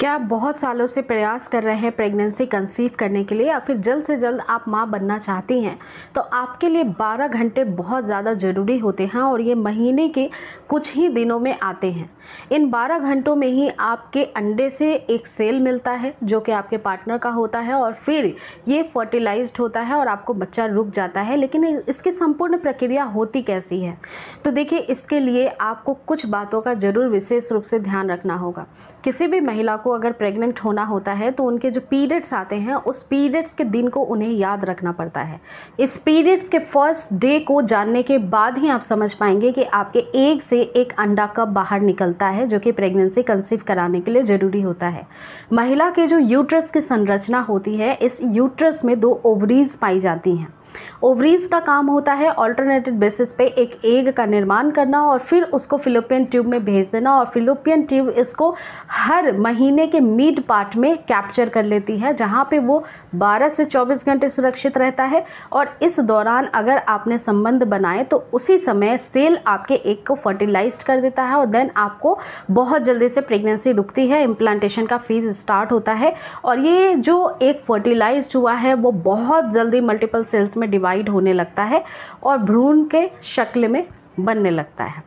क्या आप बहुत सालों से प्रयास कर रहे हैं प्रेगनेंसी कंसीव करने के लिए या फिर जल्द से जल्द आप माँ बनना चाहती हैं तो आपके लिए 12 घंटे बहुत ज़्यादा ज़रूरी होते हैं और ये महीने के कुछ ही दिनों में आते हैं इन 12 घंटों में ही आपके अंडे से एक सेल मिलता है जो कि आपके पार्टनर का होता है और फिर ये फर्टिलाइज होता है और आपको बच्चा रुक जाता है लेकिन इसकी संपूर्ण प्रक्रिया होती कैसी है तो देखिए इसके लिए आपको कुछ बातों का ज़रूर विशेष रूप से ध्यान रखना होगा किसी भी महिला को अगर प्रेग्नेंट होना होता है तो उनके जो पीरियड्स आते हैं उस पीरियड्स के दिन को उन्हें याद रखना पड़ता है इस पीरियड्स के फर्स्ट डे को जानने के बाद ही आप समझ पाएंगे कि आपके एक से एक अंडा कब बाहर निकलता है जो कि प्रेगनेंसी कंसीव कराने के लिए ज़रूरी होता है महिला के जो यूट्रस की संरचना होती है इस यूट्रस में दो ओवरीज पाई जाती हैं ओवरीज का काम होता है ऑल्टरनेटिव बेसिस पे एक एग का निर्माण करना और फिर उसको फिलोपियन ट्यूब में भेज देना और फिलोपियन ट्यूब इसको हर महीने के मिड पार्ट में कैप्चर कर लेती है जहाँ पे वो 12 से 24 घंटे सुरक्षित रहता है और इस दौरान अगर आपने संबंध बनाए तो उसी समय सेल आपके एग को फर्टिलाइज कर देता है और देन आपको बहुत जल्दी से प्रेगनेंसी रुकती है इम्प्लांटेशन का फीस स्टार्ट होता है और ये जो एक फर्टिलाइज हुआ है वो बहुत जल्दी मल्टीपल सेल्स इसमें में डिवाइड होने लगता है और भ्रूण के शक्ल में बनने लगता है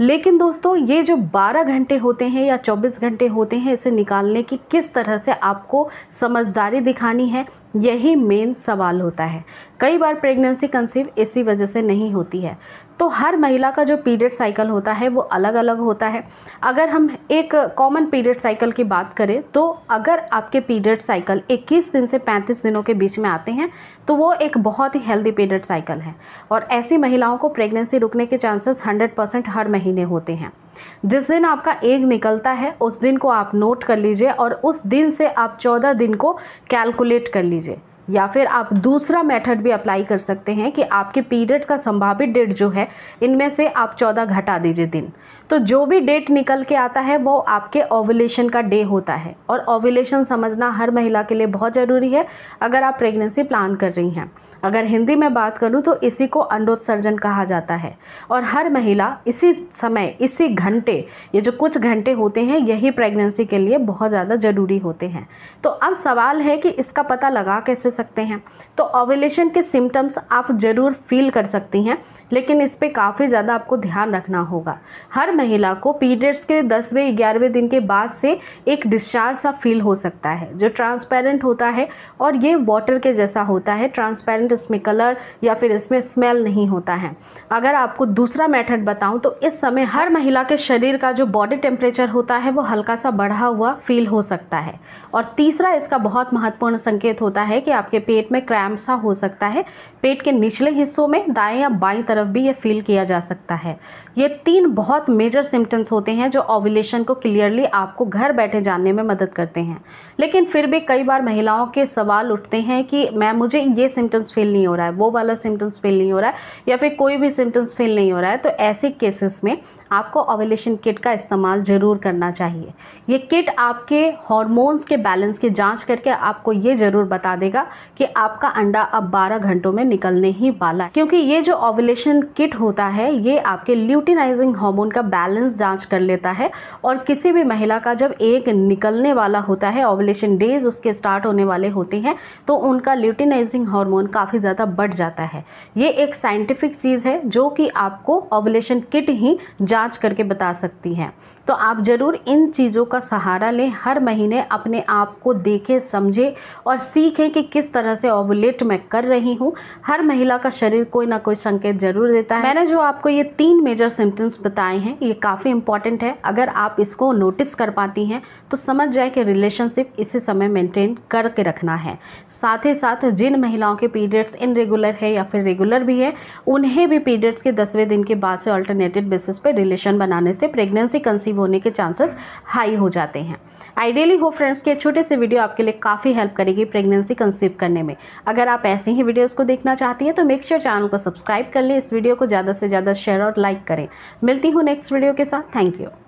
लेकिन दोस्तों ये जो 12 घंटे होते हैं या 24 घंटे होते हैं इसे निकालने की किस तरह से आपको समझदारी दिखानी है यही मेन सवाल होता है कई बार प्रेगनेंसी कंसीव इसी वजह से नहीं होती है तो हर महिला का जो पीरियड साइकिल होता है वो अलग अलग होता है अगर हम एक कॉमन पीरियड साइकिल की बात करें तो अगर आपके पीरियड साइकिल 21 दिन से 35 दिनों के बीच में आते हैं तो वो एक बहुत ही हेल्दी पीरियड साइकिल है और ऐसी महिलाओं को प्रेगनेंसी रुकने के चांसेस 100 हर महीने होते हैं जिस दिन आपका एग निकलता है उस दिन को आप नोट कर लीजिए और उस दिन से आप चौदह दिन को कैलकुलेट कर लीजिए या फिर आप दूसरा मेथड भी अप्लाई कर सकते हैं कि आपके पीरियड्स का संभावित डेट जो है इनमें से आप चौदह घटा दीजिए दिन तो जो भी डेट निकल के आता है वो आपके ओवुलेशन का डे होता है और ओवुलेशन समझना हर महिला के लिए बहुत ज़रूरी है अगर आप प्रेगनेंसी प्लान कर रही हैं अगर हिंदी में बात करूँ तो इसी को अंडोत्सर्जन कहा जाता है और हर महिला इसी समय इसी घंटे ये जो कुछ घंटे होते हैं यही प्रेगनेंसी के लिए बहुत ज़्यादा ज़रूरी होते हैं तो अब सवाल है कि इसका पता लगा कैसे सकते हैं तो ओवलेशन के सिम्टम्स आप ज़रूर फील कर सकती हैं लेकिन इस पर काफ़ी ज़्यादा आपको ध्यान रखना होगा हर महिला को पीरियड्स के दसवें ग्यारहवें दिन के बाद से एक डिस्चार्ज सा फील हो सकता है जो ट्रांसपेरेंट होता है और ये वाटर के जैसा होता है ट्रांसपेरेंट डिफरेंट इसमें कलर या फिर इसमें स्मेल नहीं होता है अगर आपको दूसरा मेथड बताऊं तो इस समय हर महिला के शरीर का जो बॉडी टेम्परेचर होता है वो हल्का सा बढ़ा हुआ फील हो सकता है और तीसरा इसका बहुत महत्वपूर्ण संकेत होता है कि आपके पेट में क्रैम सा हो सकता है पेट के निचले हिस्सों में दाएँ या बाई तरफ भी ये फील किया जा सकता है ये तीन बहुत मेजर सिम्टम्स होते हैं जो ओविलेशन को क्लियरली आपको घर बैठे जानने में मदद करते हैं लेकिन फिर भी कई बार महिलाओं के सवाल उठते हैं कि मैं मुझे ये सिम्टम्स फील नहीं हो रहा है वो वाला सिम्टम्स फील नहीं हो रहा है या फिर कोई भी सिम्टम्स फील नहीं हो रहा है तो ऐसे केसेस में आपको ओवलेशन किट का इस्तेमाल ज़रूर करना चाहिए ये किट आपके हॉर्मोन्स के बैलेंस की जांच करके आपको ये ज़रूर बता देगा कि आपका अंडा अब 12 घंटों में निकलने ही वाला है क्योंकि ये जो ओवलेशन किट होता है ये आपके ल्यूटिनाइजिंग हार्मोन का बैलेंस जाँच कर लेता है और किसी भी महिला का जब एक निकलने वाला होता है ओवलेशन डेज उसके स्टार्ट होने वाले होते हैं तो उनका ल्यूटिनाइजिंग हॉर्मोन काफ़ी ज़्यादा बढ़ जाता है ये एक साइंटिफिक चीज़ है जो कि आपको ओवलेशन किट ही जा जांच करके बता सकती हैं तो आप ज़रूर इन चीज़ों का सहारा लें हर महीने अपने आप को देखें समझें और सीखें कि किस तरह से ओवलेट मैं कर रही हूँ हर महिला का शरीर कोई ना कोई संकेत ज़रूर देता है मैंने जो आपको ये तीन मेजर सिम्टम्स बताए हैं ये काफ़ी इंपॉर्टेंट है अगर आप इसको नोटिस कर पाती हैं तो समझ जाए कि रिलेशनशिप इसी समय मेंटेन करके रखना है साथ ही साथ जिन महिलाओं के पीरियड्स इनरेगुलर है या फिर रेगुलर भी है उन्हें भी पीरियड्स के दसवें दिन के बाद से ऑल्टरनेटेड बेसिस पर रिलेशन बनाने से प्रेगनेंसी कंसीव होने के चांसेस हाई हो जाते हैं आइडियली हो फ्रेंड्स के छोटे से वीडियो आपके लिए काफ़ी हेल्प करेगी प्रेगनेंसी कंसीव करने में अगर आप ऐसे ही वीडियोस को देखना चाहती हैं तो मेक श्योर चैनल को सब्सक्राइब कर लें इस वीडियो को ज़्यादा से ज़्यादा शेयर और लाइक करें मिलती हूँ नेक्स्ट वीडियो के साथ थैंक यू